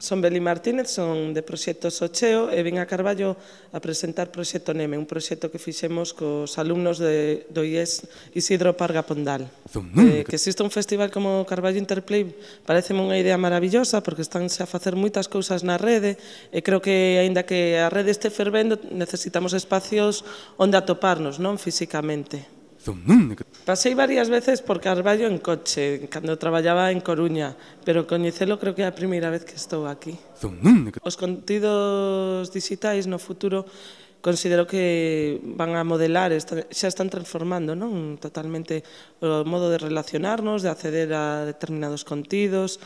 Son Beli Martínez, son de Proxecto Socheo e vin a Carballo a presentar Proxecto Neme, un proxecto que fixemos cos alumnos de, do IES Isidro Parga Pondal. Mm, eh, que existe un festival como Carballo Interplay parece unha idea maravillosa porque estánse a facer moitas cousas na rede e creo que, aínda que a rede este fervendo, necesitamos espacios onde atoparnos, non, físicamente. Pasei varias veces por Carballo en coche, cando traballaba en Coruña, pero coñecelo creo que é a primeira vez que estou aquí. Os contidos digitais no futuro considero que van a modelar, xa están transformando non totalmente o modo de relacionarnos, de acceder a determinados contidos,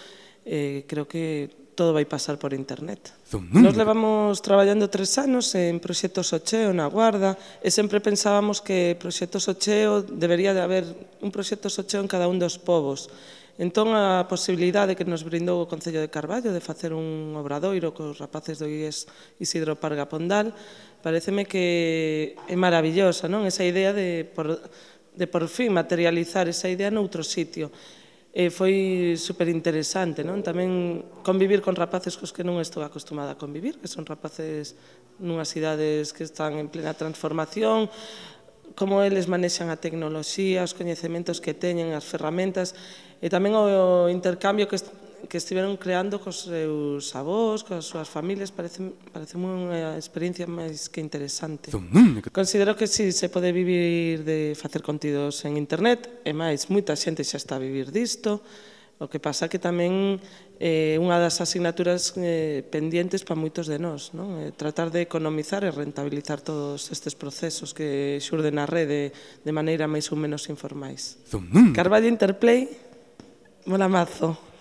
eh, creo que todo vai pasar por internet. Nos levamos traballando tres anos en proxectos Ocheo na Guarda e sempre pensábamos que proxectos Ocheo debería de haber un proxecto Ocheo en cada un dos povos. Entón a posibilidade que nos brindou o Concello de Carballo de facer un obradoiro cos rapaces do IES Isidro Parga Pondal pareceme que é maravillosa, non? Esa idea de por, de por fin materializar esa idea noutro sitio. Eh, ...fue súper interesante, ...también convivir con rapaces cos que no estoy acostumbrada a convivir, que son rapaces nunhas idades que están en plena transformación, ...cómo eles manejan a tecnoloxía, os coñecementos que tienen, las herramientas... ...y e también intercambio que que estiveron creando cos seus avós, coas súas familias, parece, parece unha experiencia máis que interesante. Considero que si se pode vivir de facer contidos en internet, e máis, moita xente xa está a vivir disto, o que pasa que tamén é eh, unha das asignaturas eh, pendientes para moitos de nós, non? Eh, tratar de economizar e rentabilizar todos estes procesos que xurden na rede de maneira máis ou menos informais. Carballo Interplay, mola mazo.